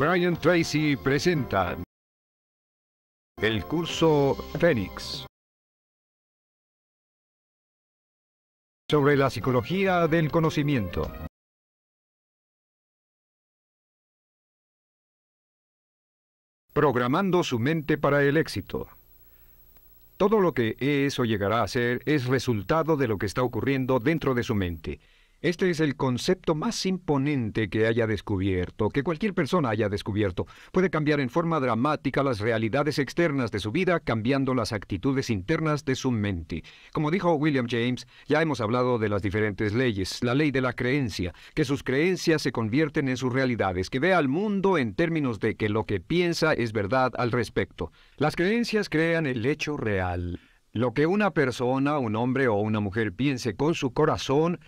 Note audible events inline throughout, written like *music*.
Brian Tracy presenta el curso Fénix sobre la psicología del conocimiento. Programando su mente para el éxito. Todo lo que es o llegará a ser es resultado de lo que está ocurriendo dentro de su mente. Este es el concepto más imponente que haya descubierto, que cualquier persona haya descubierto. Puede cambiar en forma dramática las realidades externas de su vida, cambiando las actitudes internas de su mente. Como dijo William James, ya hemos hablado de las diferentes leyes, la ley de la creencia, que sus creencias se convierten en sus realidades, que vea al mundo en términos de que lo que piensa es verdad al respecto. Las creencias crean el hecho real. Lo que una persona, un hombre o una mujer piense con su corazón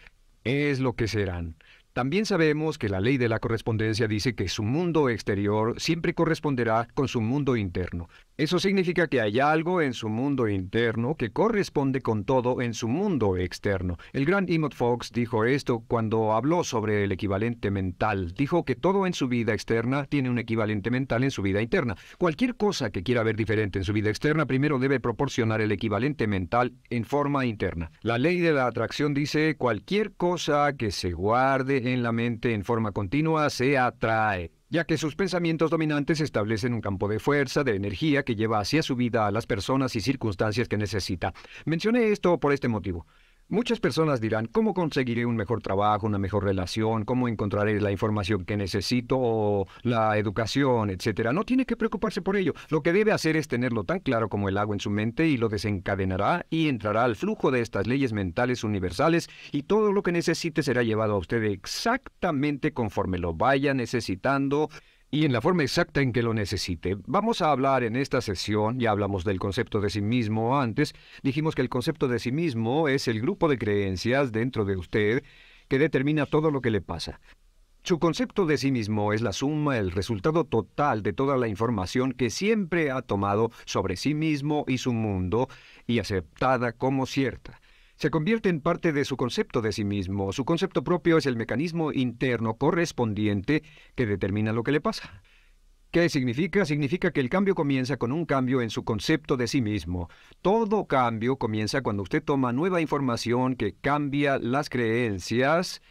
es lo que serán. También sabemos que la ley de la correspondencia dice que su mundo exterior siempre corresponderá con su mundo interno. Eso significa que hay algo en su mundo interno que corresponde con todo en su mundo externo. El gran Emot Fox dijo esto cuando habló sobre el equivalente mental. Dijo que todo en su vida externa tiene un equivalente mental en su vida interna. Cualquier cosa que quiera ver diferente en su vida externa primero debe proporcionar el equivalente mental en forma interna. La ley de la atracción dice cualquier cosa que se guarde en la mente en forma continua se atrae, ya que sus pensamientos dominantes establecen un campo de fuerza, de energía que lleva hacia su vida a las personas y circunstancias que necesita. Mencioné esto por este motivo. Muchas personas dirán, ¿cómo conseguiré un mejor trabajo, una mejor relación? ¿Cómo encontraré la información que necesito la educación, etcétera? No tiene que preocuparse por ello. Lo que debe hacer es tenerlo tan claro como el agua en su mente y lo desencadenará y entrará al flujo de estas leyes mentales universales y todo lo que necesite será llevado a usted exactamente conforme lo vaya necesitando y en la forma exacta en que lo necesite. Vamos a hablar en esta sesión, ya hablamos del concepto de sí mismo antes, dijimos que el concepto de sí mismo es el grupo de creencias dentro de usted que determina todo lo que le pasa. Su concepto de sí mismo es la suma, el resultado total de toda la información que siempre ha tomado sobre sí mismo y su mundo y aceptada como cierta se convierte en parte de su concepto de sí mismo. Su concepto propio es el mecanismo interno correspondiente que determina lo que le pasa. ¿Qué significa? Significa que el cambio comienza con un cambio en su concepto de sí mismo. Todo cambio comienza cuando usted toma nueva información que cambia las creencias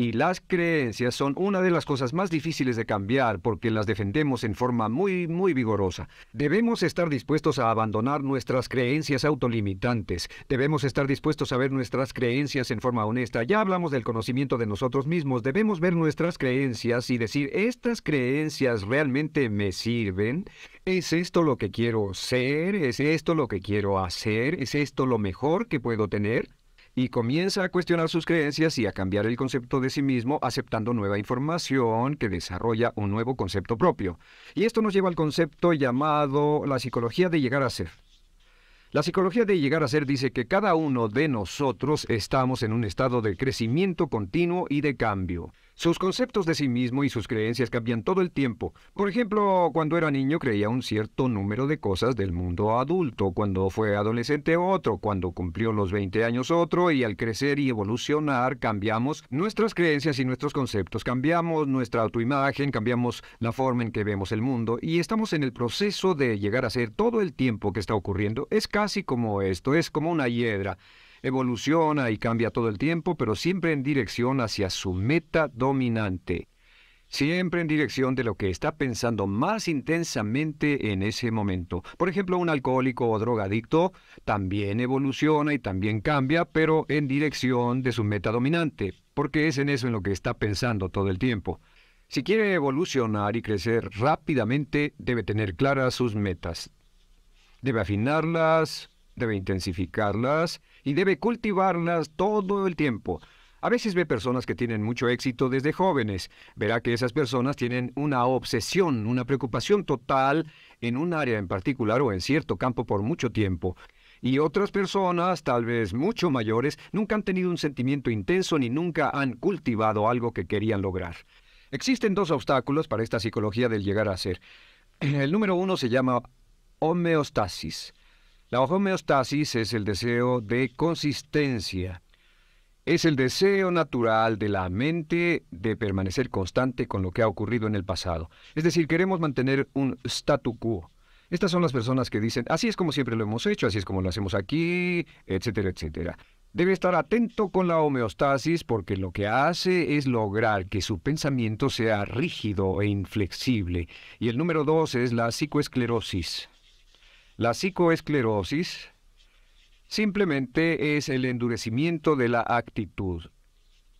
y las creencias son una de las cosas más difíciles de cambiar porque las defendemos en forma muy, muy vigorosa. Debemos estar dispuestos a abandonar nuestras creencias autolimitantes. Debemos estar dispuestos a ver nuestras creencias en forma honesta. Ya hablamos del conocimiento de nosotros mismos. Debemos ver nuestras creencias y decir, ¿estas creencias realmente me sirven? ¿Es esto lo que quiero ser? ¿Es esto lo que quiero hacer? ¿Es esto lo mejor que puedo tener? y comienza a cuestionar sus creencias y a cambiar el concepto de sí mismo aceptando nueva información que desarrolla un nuevo concepto propio. Y esto nos lleva al concepto llamado la psicología de llegar a ser. La psicología de llegar a ser dice que cada uno de nosotros estamos en un estado de crecimiento continuo y de cambio. Sus conceptos de sí mismo y sus creencias cambian todo el tiempo. Por ejemplo, cuando era niño creía un cierto número de cosas del mundo adulto, cuando fue adolescente otro, cuando cumplió los 20 años otro, y al crecer y evolucionar cambiamos nuestras creencias y nuestros conceptos, cambiamos nuestra autoimagen, cambiamos la forma en que vemos el mundo, y estamos en el proceso de llegar a ser todo el tiempo que está ocurriendo. Es casi como esto, es como una hiedra evoluciona y cambia todo el tiempo, pero siempre en dirección hacia su meta dominante, siempre en dirección de lo que está pensando más intensamente en ese momento. Por ejemplo, un alcohólico o drogadicto también evoluciona y también cambia, pero en dirección de su meta dominante, porque es en eso en lo que está pensando todo el tiempo. Si quiere evolucionar y crecer rápidamente, debe tener claras sus metas. Debe afinarlas, debe intensificarlas y debe cultivarlas todo el tiempo. A veces ve personas que tienen mucho éxito desde jóvenes. Verá que esas personas tienen una obsesión, una preocupación total en un área en particular o en cierto campo por mucho tiempo. Y otras personas, tal vez mucho mayores, nunca han tenido un sentimiento intenso ni nunca han cultivado algo que querían lograr. Existen dos obstáculos para esta psicología del llegar a ser. *clears throat* El número uno se llama homeostasis. La homeostasis es el deseo de consistencia. Es el deseo natural de la mente de permanecer constante con lo que ha ocurrido en el pasado. Es decir, queremos mantener un statu quo. Estas son las personas que dicen, así es como siempre lo hemos hecho, así es como lo hacemos aquí, etcétera, etcétera. Debe estar atento con la homeostasis porque lo que hace es lograr que su pensamiento sea rígido e inflexible. Y el número dos es la psicoesclerosis. La psicoesclerosis simplemente es el endurecimiento de la actitud.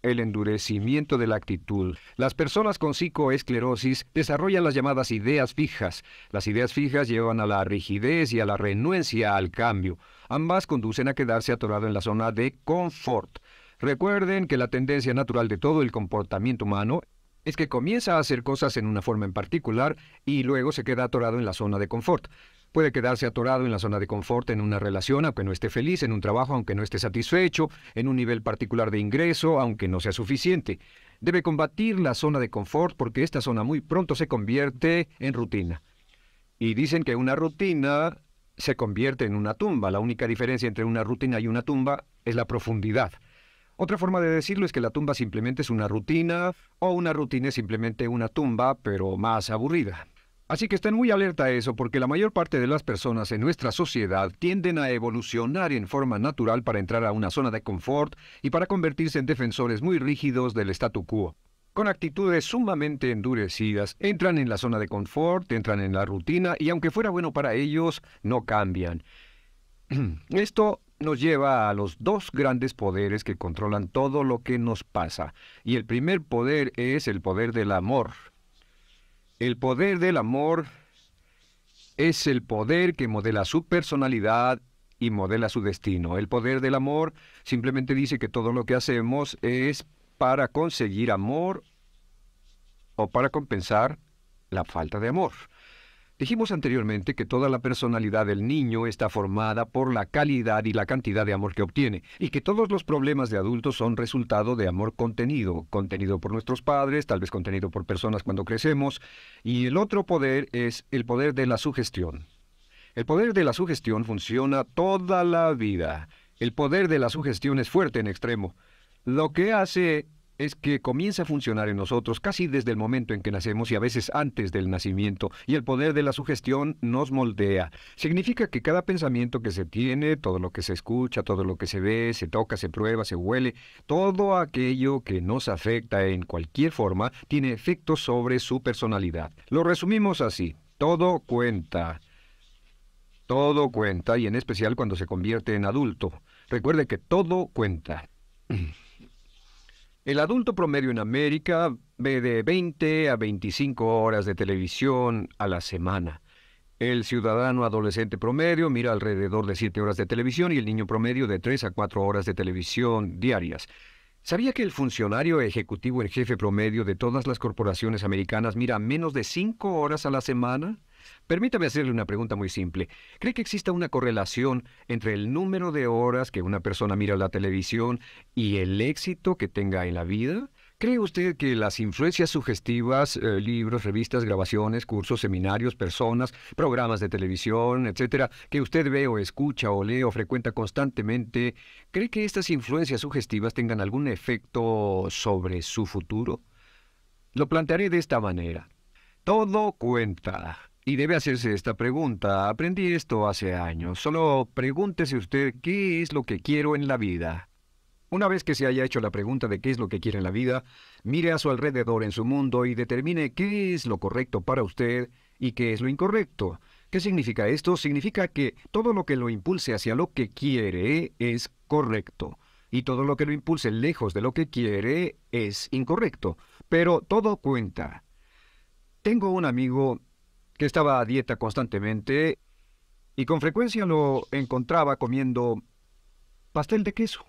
El endurecimiento de la actitud. Las personas con psicoesclerosis desarrollan las llamadas ideas fijas. Las ideas fijas llevan a la rigidez y a la renuencia al cambio. Ambas conducen a quedarse atorado en la zona de confort. Recuerden que la tendencia natural de todo el comportamiento humano es que comienza a hacer cosas en una forma en particular y luego se queda atorado en la zona de confort. Puede quedarse atorado en la zona de confort en una relación aunque no esté feliz, en un trabajo aunque no esté satisfecho, en un nivel particular de ingreso aunque no sea suficiente. Debe combatir la zona de confort porque esta zona muy pronto se convierte en rutina. Y dicen que una rutina se convierte en una tumba. La única diferencia entre una rutina y una tumba es la profundidad. Otra forma de decirlo es que la tumba simplemente es una rutina o una rutina es simplemente una tumba, pero más aburrida. Así que estén muy alerta a eso porque la mayor parte de las personas en nuestra sociedad tienden a evolucionar en forma natural para entrar a una zona de confort y para convertirse en defensores muy rígidos del statu quo. Con actitudes sumamente endurecidas, entran en la zona de confort, entran en la rutina y aunque fuera bueno para ellos, no cambian. *clears throat* Esto nos lleva a los dos grandes poderes que controlan todo lo que nos pasa. Y el primer poder es el poder del amor. El poder del amor es el poder que modela su personalidad y modela su destino. El poder del amor simplemente dice que todo lo que hacemos es para conseguir amor o para compensar la falta de amor. Dijimos anteriormente que toda la personalidad del niño está formada por la calidad y la cantidad de amor que obtiene, y que todos los problemas de adultos son resultado de amor contenido, contenido por nuestros padres, tal vez contenido por personas cuando crecemos, y el otro poder es el poder de la sugestión. El poder de la sugestión funciona toda la vida. El poder de la sugestión es fuerte en extremo. Lo que hace es que comienza a funcionar en nosotros casi desde el momento en que nacemos y a veces antes del nacimiento, y el poder de la sugestión nos moldea. Significa que cada pensamiento que se tiene, todo lo que se escucha, todo lo que se ve, se toca, se prueba, se huele, todo aquello que nos afecta en cualquier forma, tiene efectos sobre su personalidad. Lo resumimos así, todo cuenta. Todo cuenta, y en especial cuando se convierte en adulto. Recuerde que todo cuenta. *clears throat* El adulto promedio en América ve de 20 a 25 horas de televisión a la semana. El ciudadano adolescente promedio mira alrededor de 7 horas de televisión y el niño promedio de 3 a 4 horas de televisión diarias. ¿Sabía que el funcionario ejecutivo el jefe promedio de todas las corporaciones americanas mira menos de 5 horas a la semana? Permítame hacerle una pregunta muy simple. ¿Cree que exista una correlación entre el número de horas que una persona mira la televisión y el éxito que tenga en la vida? ¿Cree usted que las influencias sugestivas, eh, libros, revistas, grabaciones, cursos, seminarios, personas, programas de televisión, etcétera, que usted ve o escucha o lee o frecuenta constantemente, cree que estas influencias sugestivas tengan algún efecto sobre su futuro? Lo plantearé de esta manera. Todo cuenta. Y debe hacerse esta pregunta. Aprendí esto hace años. Solo pregúntese usted qué es lo que quiero en la vida. Una vez que se haya hecho la pregunta de qué es lo que quiere en la vida, mire a su alrededor en su mundo y determine qué es lo correcto para usted y qué es lo incorrecto. ¿Qué significa esto? Significa que todo lo que lo impulse hacia lo que quiere es correcto y todo lo que lo impulse lejos de lo que quiere es incorrecto. Pero todo cuenta. Tengo un amigo que estaba a dieta constantemente y con frecuencia lo encontraba comiendo pastel de queso.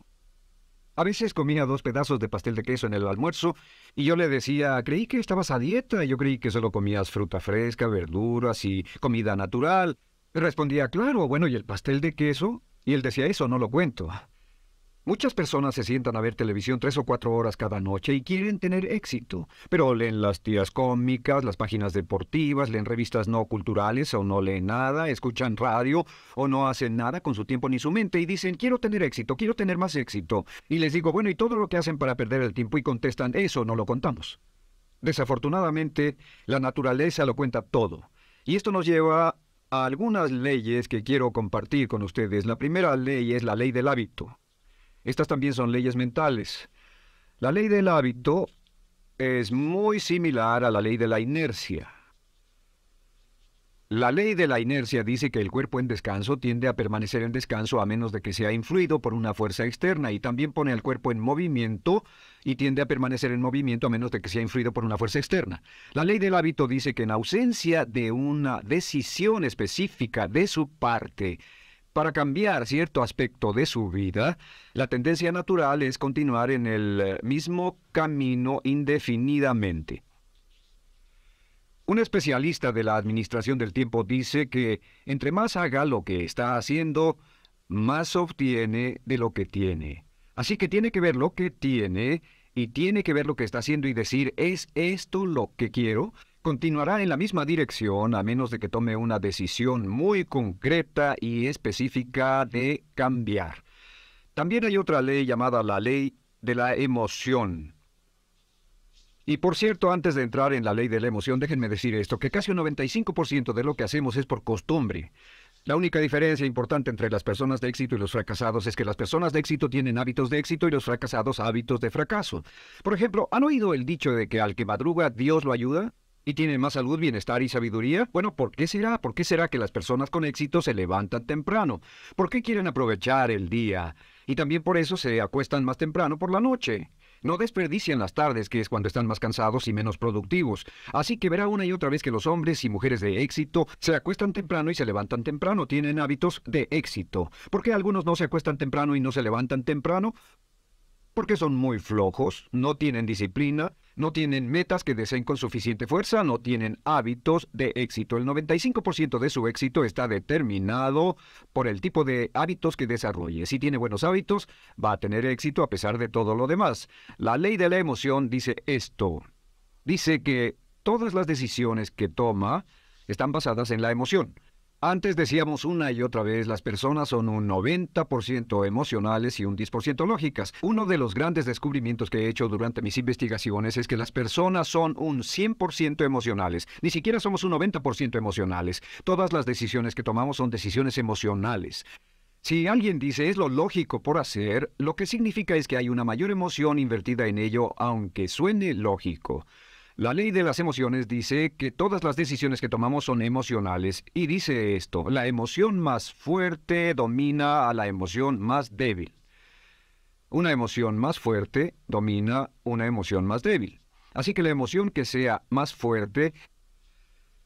A veces comía dos pedazos de pastel de queso en el almuerzo y yo le decía, creí que estabas a dieta, yo creí que solo comías fruta fresca, verduras y comida natural. Respondía, claro, bueno, ¿y el pastel de queso? Y él decía, eso no lo cuento. Muchas personas se sientan a ver televisión tres o cuatro horas cada noche y quieren tener éxito, pero leen las tías cómicas, las páginas deportivas, leen revistas no culturales o no leen nada, escuchan radio o no hacen nada con su tiempo ni su mente y dicen quiero tener éxito, quiero tener más éxito. Y les digo, bueno, ¿y todo lo que hacen para perder el tiempo? Y contestan, eso no lo contamos. Desafortunadamente, la naturaleza lo cuenta todo. Y esto nos lleva a algunas leyes que quiero compartir con ustedes. La primera ley es la ley del hábito. Estas también son leyes mentales. La ley del hábito es muy similar a la ley de la inercia. La ley de la inercia dice que el cuerpo en descanso tiende a permanecer en descanso a menos de que sea influido por una fuerza externa y también pone al cuerpo en movimiento y tiende a permanecer en movimiento a menos de que sea influido por una fuerza externa. La ley del hábito dice que en ausencia de una decisión específica de su parte, para cambiar cierto aspecto de su vida, la tendencia natural es continuar en el eh, mismo camino indefinidamente. Un especialista de la administración del tiempo dice que entre más haga lo que está haciendo, más obtiene de lo que tiene. Así que tiene que ver lo que tiene y tiene que ver lo que está haciendo y decir, ¿es esto lo que quiero? continuará en la misma dirección a menos de que tome una decisión muy concreta y específica de cambiar. También hay otra ley llamada la ley de la emoción. Y por cierto, antes de entrar en la ley de la emoción, déjenme decir esto, que casi un 95% de lo que hacemos es por costumbre. La única diferencia importante entre las personas de éxito y los fracasados es que las personas de éxito tienen hábitos de éxito y los fracasados hábitos de fracaso. Por ejemplo, ¿han oído el dicho de que al que madruga Dios lo ayuda? y tienen más salud, bienestar y sabiduría? Bueno, ¿por qué será? ¿Por qué será que las personas con éxito se levantan temprano? ¿Por qué quieren aprovechar el día? Y también por eso se acuestan más temprano por la noche. No desperdician las tardes, que es cuando están más cansados y menos productivos. Así que verá una y otra vez que los hombres y mujeres de éxito se acuestan temprano y se levantan temprano. Tienen hábitos de éxito. ¿Por qué algunos no se acuestan temprano y no se levantan temprano? porque son muy flojos, no tienen disciplina, no tienen metas que deseen con suficiente fuerza, no tienen hábitos de éxito. El 95% de su éxito está determinado por el tipo de hábitos que desarrolle. Si tiene buenos hábitos, va a tener éxito a pesar de todo lo demás. La ley de la emoción dice esto. Dice que todas las decisiones que toma están basadas en la emoción. Antes decíamos una y otra vez, las personas son un 90% emocionales y un 10% lógicas. Uno de los grandes descubrimientos que he hecho durante mis investigaciones es que las personas son un 100% emocionales. Ni siquiera somos un 90% emocionales. Todas las decisiones que tomamos son decisiones emocionales. Si alguien dice es lo lógico por hacer, lo que significa es que hay una mayor emoción invertida en ello, aunque suene lógico. La ley de las emociones dice que todas las decisiones que tomamos son emocionales y dice esto, la emoción más fuerte domina a la emoción más débil. Una emoción más fuerte domina una emoción más débil. Así que la emoción que sea más fuerte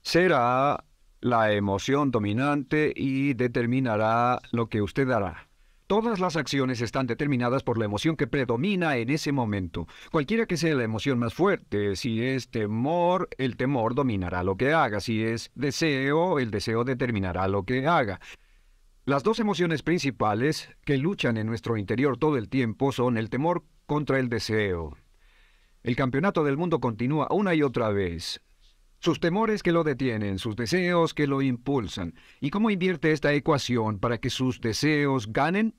será la emoción dominante y determinará lo que usted hará. Todas las acciones están determinadas por la emoción que predomina en ese momento. Cualquiera que sea la emoción más fuerte, si es temor, el temor dominará lo que haga. Si es deseo, el deseo determinará lo que haga. Las dos emociones principales que luchan en nuestro interior todo el tiempo son el temor contra el deseo. El campeonato del mundo continúa una y otra vez. Sus temores que lo detienen, sus deseos que lo impulsan. ¿Y cómo invierte esta ecuación para que sus deseos ganen?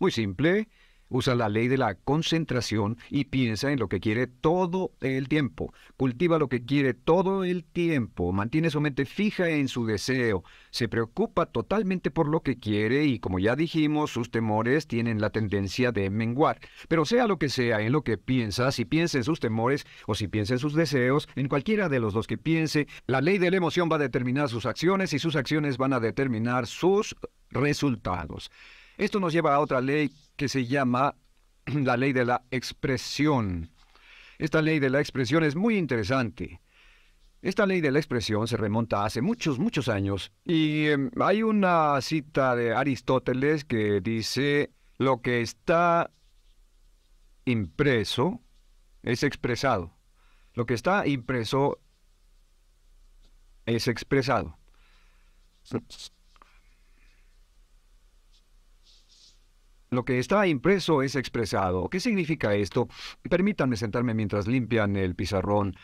Muy simple, usa la ley de la concentración y piensa en lo que quiere todo el tiempo. Cultiva lo que quiere todo el tiempo. Mantiene su mente fija en su deseo. Se preocupa totalmente por lo que quiere y como ya dijimos, sus temores tienen la tendencia de menguar. Pero sea lo que sea en lo que piensa, si piensa en sus temores o si piensa en sus deseos, en cualquiera de los dos que piense, la ley de la emoción va a determinar sus acciones y sus acciones van a determinar sus resultados. Esto nos lleva a otra ley que se llama *clears throat* la ley de la expresión. Esta ley de la expresión es muy interesante. Esta ley de la expresión se remonta hace muchos, muchos años y em, hay una cita de Aristóteles que dice, lo que está impreso es expresado. Lo que está impreso es expresado. Lo que está impreso es expresado. ¿Qué significa esto? Permítanme sentarme mientras limpian el pizarrón.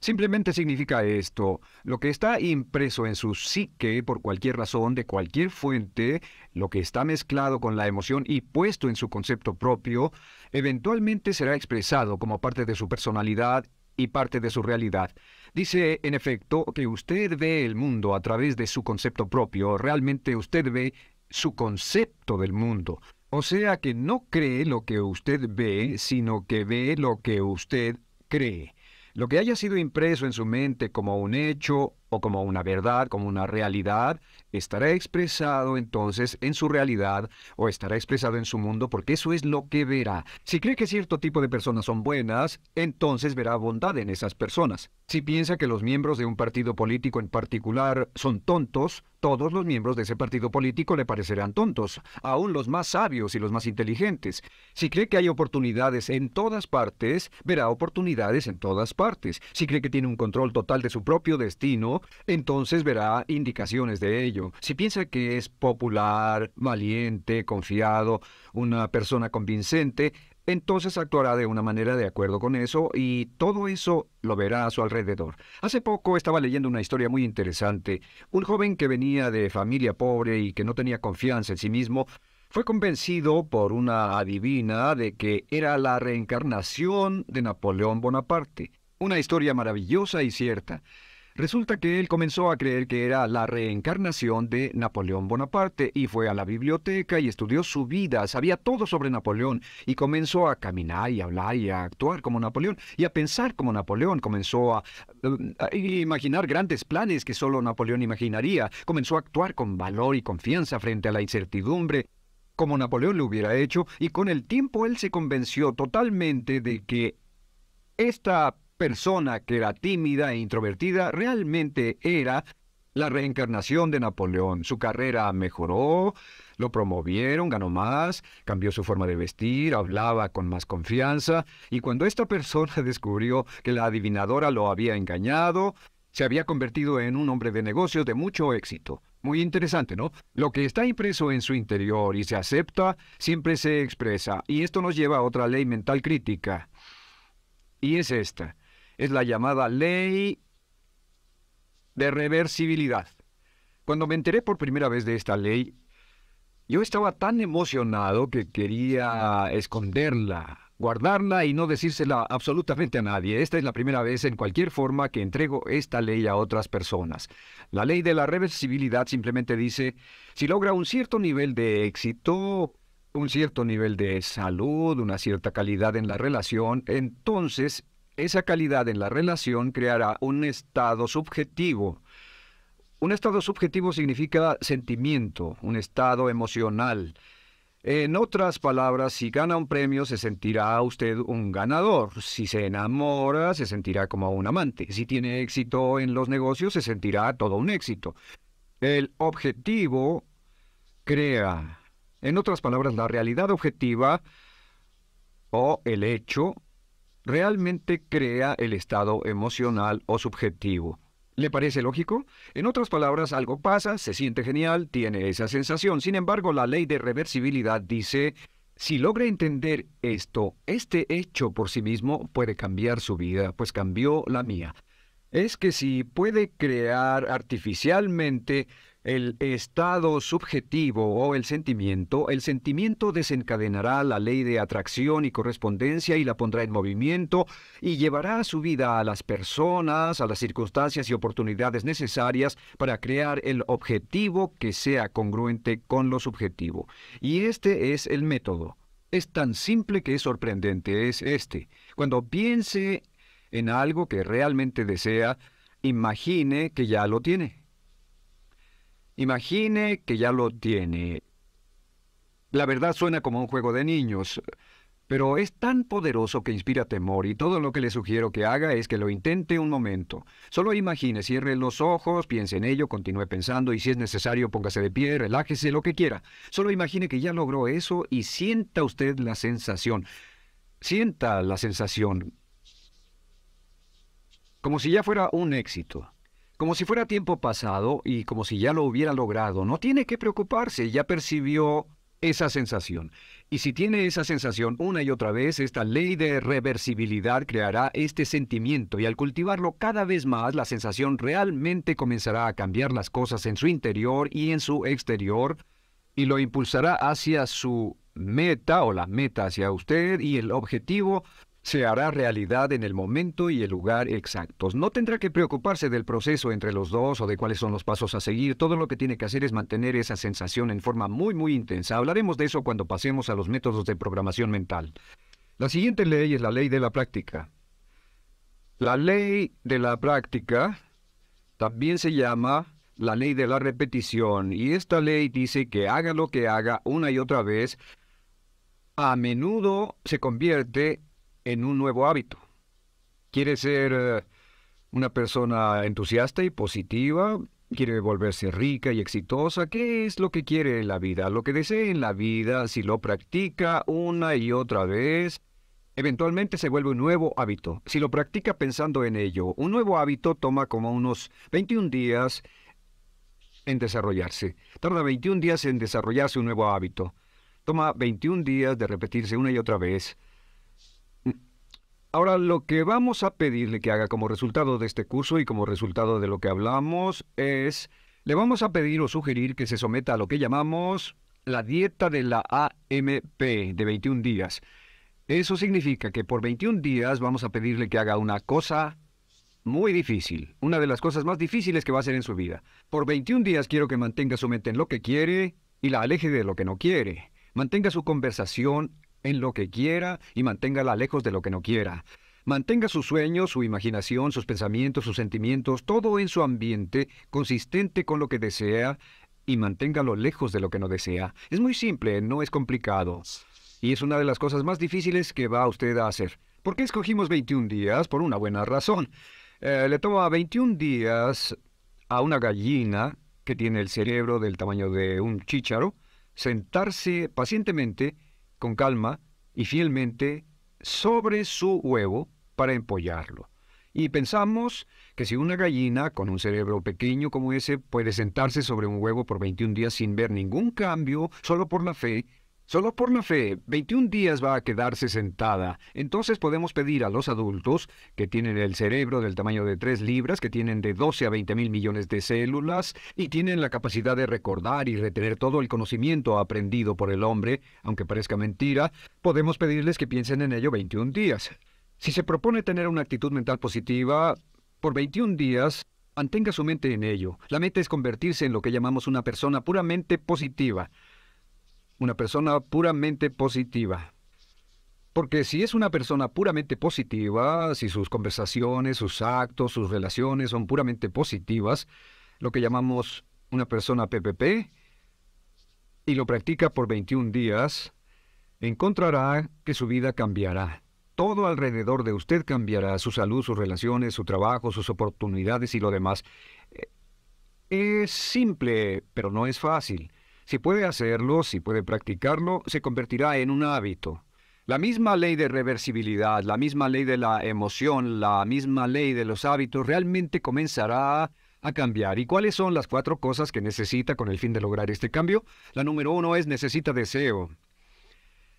Simplemente significa esto. Lo que está impreso en su psique por cualquier razón, de cualquier fuente, lo que está mezclado con la emoción y puesto en su concepto propio, eventualmente será expresado como parte de su personalidad y parte de su realidad. Dice, en efecto, que usted ve el mundo a través de su concepto propio. Realmente usted ve su concepto del mundo. O sea que no cree lo que usted ve, sino que ve lo que usted cree. Lo que haya sido impreso en su mente como un hecho como una verdad, como una realidad, estará expresado entonces en su realidad o estará expresado en su mundo porque eso es lo que verá. Si cree que cierto tipo de personas son buenas, entonces verá bondad en esas personas. Si piensa que los miembros de un partido político en particular son tontos, todos los miembros de ese partido político le parecerán tontos, aún los más sabios y los más inteligentes. Si cree que hay oportunidades en todas partes, verá oportunidades en todas partes. Si cree que tiene un control total de su propio destino, entonces verá indicaciones de ello. Si piensa que es popular, valiente, confiado, una persona convincente, entonces actuará de una manera de acuerdo con eso y todo eso lo verá a su alrededor. Hace poco estaba leyendo una historia muy interesante. Un joven que venía de familia pobre y que no tenía confianza en sí mismo, fue convencido por una adivina de que era la reencarnación de Napoleón Bonaparte. Una historia maravillosa y cierta. Resulta que él comenzó a creer que era la reencarnación de Napoleón Bonaparte y fue a la biblioteca y estudió su vida, sabía todo sobre Napoleón y comenzó a caminar y hablar y a actuar como Napoleón y a pensar como Napoleón. Comenzó a, eh, imaginar grandes planes que solo Napoleón imaginaría. Comenzó a actuar con valor y confianza frente a la incertidumbre como Napoleón lo hubiera hecho, y con el tiempo él se convenció totalmente de que esta persona que era tímida e introvertida realmente era la reencarnación de Napoleón. Su carrera mejoró, lo promovieron, ganó más, cambió su forma de vestir, hablaba con más confianza, y cuando esta persona *laughs* descubrió que la adivinadora lo había engañado, se había convertido en un hombre de negocios de mucho éxito. Muy interesante, ¿no? Lo que está impreso en su interior y se acepta, siempre se expresa, y esto nos lleva a otra ley mental crítica, y es esta es la llamada ley de reversibilidad. Cuando me enteré por primera vez de esta ley, yo estaba tan emocionado que quería esconderla, guardarla y no decírsela absolutamente a nadie. Esta es la primera vez en cualquier forma que entrego esta ley a otras personas. La ley de la reversibilidad simplemente dice, si logra un cierto nivel de éxito, un cierto nivel de salud, una cierta calidad en la relación, entonces esa calidad en la relación creará un estado subjetivo. Un estado subjetivo significa sentimiento, un estado emocional. En otras palabras, si gana un premio se sentirá usted un ganador, si se enamora se sentirá como un amante, si tiene éxito en los negocios se sentirá todo un éxito. El objetivo crea. En otras palabras, la realidad objetiva o el hecho realmente crea el estado emocional o subjetivo. ¿Le parece lógico? En otras palabras, algo pasa, se siente genial, tiene esa sensación. Sin embargo, la ley de reversibilidad dice, si logra entender esto, este hecho por sí mismo puede cambiar su vida, pues cambió la mía. Es que si puede crear artificialmente el estado subjetivo o el sentimiento, el sentimiento desencadenará la ley de atracción y correspondencia y la pondrá en movimiento y llevará a su vida a las personas, a las circunstancias y oportunidades necesarias para crear el objetivo que sea congruente con lo subjetivo. Y este es el método. Es tan simple que es sorprendente, es este. Cuando piense en algo que realmente desea, imagine que ya lo tiene. Imagine que ya lo tiene. La verdad suena como un juego de niños, pero es tan poderoso que inspira temor y todo lo que le sugiero que haga es que lo intente un momento. Solo imagine, cierre los ojos, piense en ello, continúe pensando y si es necesario póngase de pie, relájese, lo que quiera. Solo imagine que ya logró eso y sienta usted la sensación. Sienta la sensación como si ya fuera un éxito como si fuera tiempo pasado y como si ya lo hubiera logrado. No tiene que preocuparse, ya percibió esa sensación. Y si tiene esa sensación una y otra vez, esta ley de reversibilidad creará este sentimiento y al cultivarlo cada vez más, la sensación realmente comenzará a cambiar las cosas en su interior y en su exterior y lo impulsará hacia su meta o la meta hacia usted y el objetivo se hará realidad en el momento y el lugar exactos. No tendrá que preocuparse del proceso entre los dos o de cuáles son los pasos a seguir. Todo lo que tiene que hacer es mantener esa sensación en forma muy, muy intensa. Hablaremos de eso cuando pasemos a los métodos de programación mental. La siguiente ley es la ley de la práctica. La ley de la práctica también se llama la ley de la repetición y esta ley dice que haga lo que haga una y otra vez, a menudo se convierte en un nuevo hábito. Quiere ser eh, una persona entusiasta y positiva, quiere volverse rica y exitosa. ¿Qué es lo que quiere en la vida? Lo que desee en la vida, si lo practica una y otra vez, eventualmente se vuelve un nuevo hábito. Si lo practica pensando en ello, un nuevo hábito toma como unos 21 días en desarrollarse. Tarda 21 días en desarrollarse un nuevo hábito. Toma 21 días de repetirse una y otra vez. Ahora, lo que vamos a pedirle que haga como resultado de este curso y como resultado de lo que hablamos es, le vamos a pedir o sugerir que se someta a lo que llamamos la dieta de la AMP de 21 días. Eso significa que por 21 días vamos a pedirle que haga una cosa muy difícil, una de las cosas más difíciles que va a hacer en su vida. Por 21 días quiero que mantenga su mente en lo que quiere y la aleje de lo que no quiere. Mantenga su conversación en lo que quiera y manténgala lejos de lo que no quiera. Mantenga sus sueños, su imaginación, sus pensamientos, sus sentimientos, todo en su ambiente consistente con lo que desea y manténgalo lejos de lo que no desea. Es muy simple, no es complicado. Y es una de las cosas más difíciles que va usted a hacer. ¿Por qué escogimos 21 días? Por una buena razón. Eh, le toma 21 días a una gallina que tiene el cerebro del tamaño de un chícharo sentarse pacientemente con calma y fielmente sobre su huevo para empollarlo. Y pensamos que si una gallina con un cerebro pequeño como ese puede sentarse sobre un huevo por 21 días sin ver ningún cambio, solo por la fe, Solo por la fe, 21 días va a quedarse sentada. Entonces podemos pedir a los adultos, que tienen el cerebro del tamaño de 3 libras, que tienen de 12 a 20 mil millones de células y tienen la capacidad de recordar y retener todo el conocimiento aprendido por el hombre, aunque parezca mentira, podemos pedirles que piensen en ello 21 días. Si se propone tener una actitud mental positiva, por 21 días Mantenga su mente en ello. La meta es convertirse en lo que llamamos una persona puramente positiva una persona puramente positiva. Porque si es una persona puramente positiva, si sus conversaciones, sus actos, sus relaciones son puramente positivas, lo que llamamos una persona PPP, y lo practica por 21 días, encontrará que su vida cambiará. Todo alrededor de usted cambiará, su salud, sus relaciones, su trabajo, sus oportunidades y lo demás. Eh, es simple, pero no es fácil. Si puede hacerlo, si puede practicarlo, se convertirá en un hábito. La misma ley de reversibilidad, la misma ley de la emoción, la misma ley de los hábitos realmente comenzará a cambiar. ¿Y cuáles son las cuatro cosas que necesita con el fin de lograr este cambio? La número uno es necesita deseo.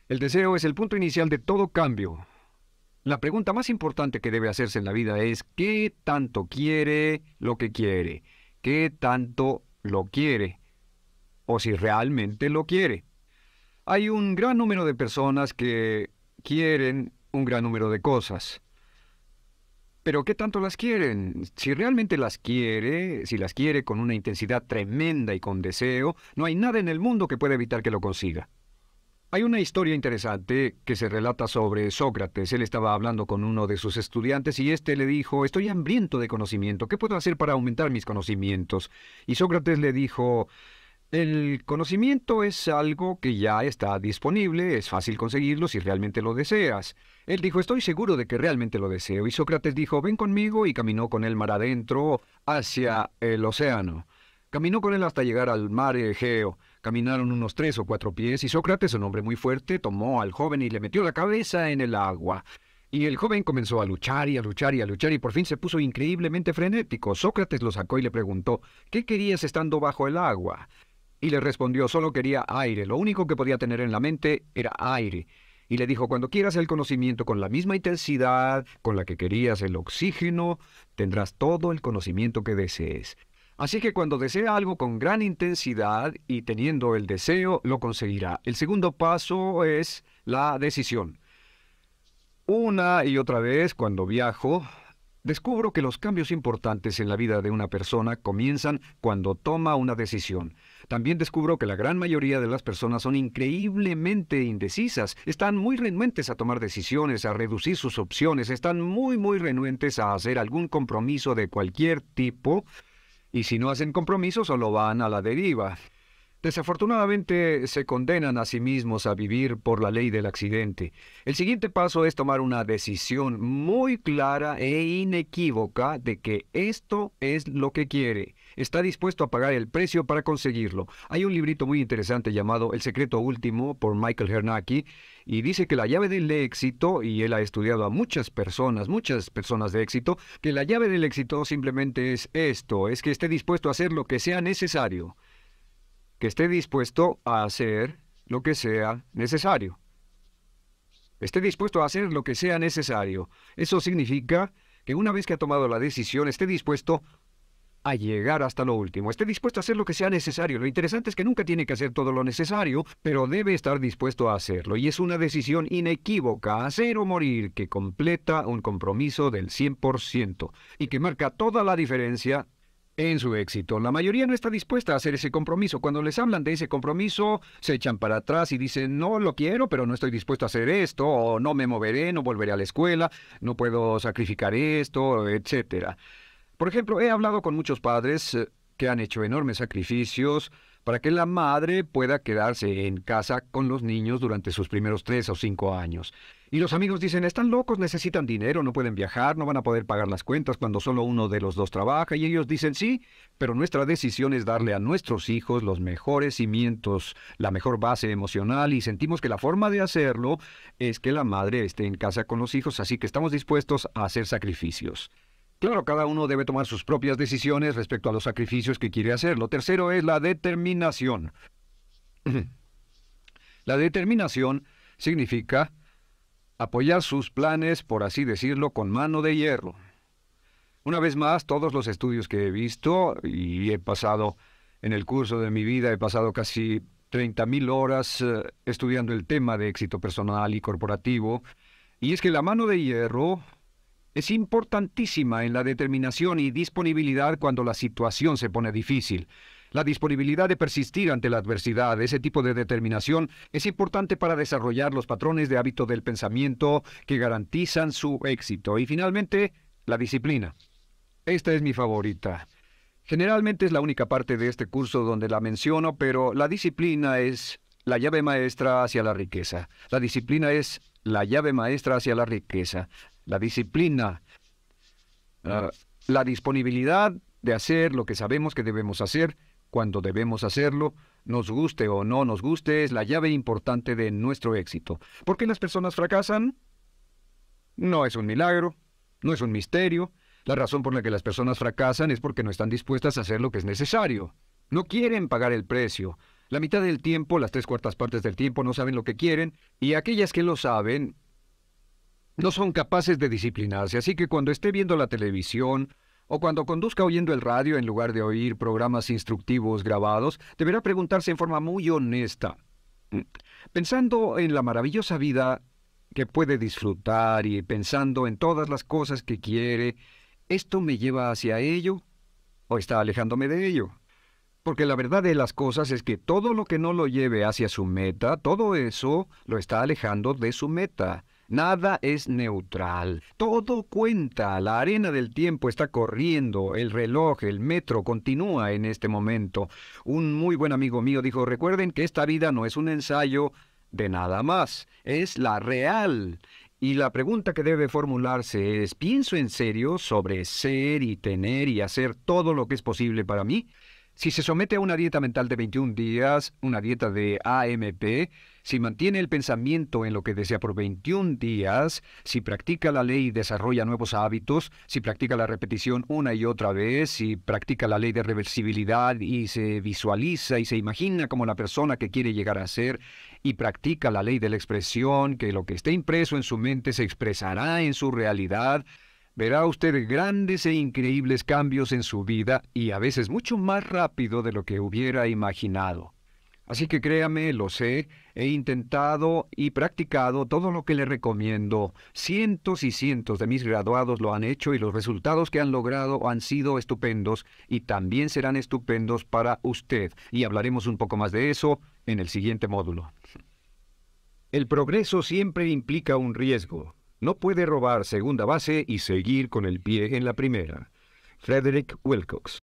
El deseo es el punto inicial de todo cambio. La pregunta más importante que debe hacerse en la vida es ¿qué tanto quiere lo que quiere? ¿Qué tanto lo quiere? o si realmente lo quiere. Hay un gran número de personas que quieren un gran número de cosas. Pero ¿qué tanto las quieren? Si realmente las quiere, si las quiere con una intensidad tremenda y con deseo, no hay nada en el mundo que pueda evitar que lo consiga. Hay una historia interesante que se relata sobre Sócrates. Él estaba hablando con uno de sus estudiantes y éste le dijo, estoy hambriento de conocimiento, ¿qué puedo hacer para aumentar mis conocimientos? Y Sócrates le dijo, el conocimiento es algo que ya está disponible, es fácil conseguirlo si realmente lo deseas. Él dijo, estoy seguro de que realmente lo deseo. Y Sócrates dijo, ven conmigo y caminó con él mar adentro hacia el océano. Caminó con él hasta llegar al mar Egeo. Caminaron unos tres o cuatro pies y Sócrates, un hombre muy fuerte, tomó al joven y le metió la cabeza en el agua. Y el joven comenzó a luchar y a luchar y a luchar y por fin se puso increíblemente frenético. Sócrates lo sacó y le preguntó, ¿qué querías estando bajo el agua? Y le respondió, solo quería aire, lo único que podía tener en la mente era aire. Y le dijo, cuando quieras el conocimiento con la misma intensidad con la que querías el oxígeno, tendrás todo el conocimiento que desees. Así que cuando desea algo con gran intensidad y teniendo el deseo, lo conseguirá. El segundo paso es la decisión. Una y otra vez, cuando viajo, descubro que los cambios importantes en la vida de una persona comienzan cuando toma una decisión. También descubro que la gran mayoría de las personas son increíblemente indecisas, están muy renuentes a tomar decisiones, a reducir sus opciones, están muy, muy renuentes a hacer algún compromiso de cualquier tipo, y si no hacen compromiso solo van a la deriva. Desafortunadamente se condenan a sí mismos a vivir por la ley del accidente. El siguiente paso es tomar una decisión muy clara e inequívoca de que esto es lo que quiere. Está dispuesto a pagar el precio para conseguirlo. Hay un librito muy interesante llamado El secreto último por Michael Hernaki y dice que la llave del éxito, y él ha estudiado a muchas personas, muchas personas de éxito, que la llave del éxito simplemente es esto, es que esté dispuesto a hacer lo que sea necesario que esté dispuesto a hacer lo que sea necesario. Esté dispuesto a hacer lo que sea necesario. Eso significa que una vez que ha tomado la decisión, esté dispuesto a llegar hasta lo último. Esté dispuesto a hacer lo que sea necesario. Lo interesante es que nunca tiene que hacer todo lo necesario, pero debe estar dispuesto a hacerlo. Y es una decisión inequívoca, hacer o morir, que completa un compromiso del 100% y que marca toda la diferencia en su éxito. La mayoría no está dispuesta a hacer ese compromiso. Cuando les hablan de ese compromiso, se echan para atrás y dicen, no lo quiero, pero no estoy dispuesto a hacer esto, o no me moveré, no volveré a la escuela, no puedo sacrificar esto, etc. Por ejemplo, he hablado con muchos padres eh, que han hecho enormes sacrificios para que la madre pueda quedarse en casa con los niños durante sus primeros tres o cinco años. Y los amigos dicen, están locos, necesitan dinero, no pueden viajar, no van a poder pagar las cuentas cuando solo uno de los dos trabaja. Y ellos dicen, sí, pero nuestra decisión es darle a nuestros hijos los mejores cimientos, la mejor base emocional y sentimos que la forma de hacerlo es que la madre esté en casa con los hijos, así que estamos dispuestos a hacer sacrificios. Claro, cada uno debe tomar sus propias decisiones respecto a los sacrificios que quiere hacer. Lo tercero es la determinación. *clears throat* la determinación significa apoyar sus planes, por así decirlo, con mano de hierro. Una vez más, todos los estudios que he visto y he pasado en el curso de mi vida, he pasado casi 30.000 horas eh, estudiando el tema de éxito personal y corporativo, y es que la mano de hierro es importantísima en la determinación y disponibilidad cuando la situación se pone difícil. La disponibilidad de persistir ante la adversidad, ese tipo de determinación, es importante para desarrollar los patrones de hábito del pensamiento que garantizan su éxito. Y finalmente, la disciplina. Esta es mi favorita. Generalmente es la única parte de este curso donde la menciono, pero la disciplina es la llave maestra hacia la riqueza. La disciplina es la llave maestra hacia la riqueza. La disciplina, ah, la disponibilidad de hacer lo que sabemos que debemos hacer, cuando debemos hacerlo, nos guste o no nos guste, es la llave importante de nuestro éxito. ¿Por qué las personas fracasan? No es un milagro, no es un misterio. La razón por la que las personas fracasan es porque no están dispuestas a hacer lo que es necesario. No quieren pagar el precio. La mitad del tiempo, las tres cuartas partes del tiempo, no saben lo que quieren y aquellas que lo saben no son capaces de disciplinarse. Así que cuando esté viendo la televisión o cuando conduzca oyendo el radio en lugar de oír programas instructivos grabados, deberá preguntarse en forma muy honesta, mm, pensando en la maravillosa vida que puede disfrutar y pensando en todas las cosas que quiere, ¿esto me lleva hacia ello o está alejándome de ello? Porque la verdad de las cosas es que todo lo que no lo lleve hacia su meta, todo eso lo está alejando de su meta. Nada es neutral. Todo cuenta. La arena del tiempo está corriendo. El reloj, el metro continúa en este momento. Un muy buen amigo mío dijo, recuerden que esta vida no es un ensayo de nada más. Es la real. Y la pregunta que debe formularse es, ¿pienso en serio sobre ser y tener y hacer todo lo que es posible para mí? Si se somete a una dieta mental de 21 días, una dieta de AMP, si mantiene el pensamiento en lo que desea por 21 días, si practica la ley y desarrolla nuevos hábitos, si practica la repetición una y otra vez, si practica la ley de reversibilidad y se visualiza y se imagina como la persona que quiere llegar a ser, y practica la ley de la expresión, que lo que esté impreso en su mente se expresará en su realidad, verá usted grandes e increíbles cambios en su vida y a veces mucho más rápido de lo que hubiera imaginado. Así que créame, lo sé, he intentado y practicado todo lo que le recomiendo. Cientos y cientos de mis graduados lo han hecho y los resultados que han logrado han sido estupendos y también serán estupendos para usted. Y hablaremos un poco más de eso en el siguiente módulo. El progreso siempre implica un riesgo. No puede robar segunda base y seguir con el pie en la primera. Frederick Wilcox.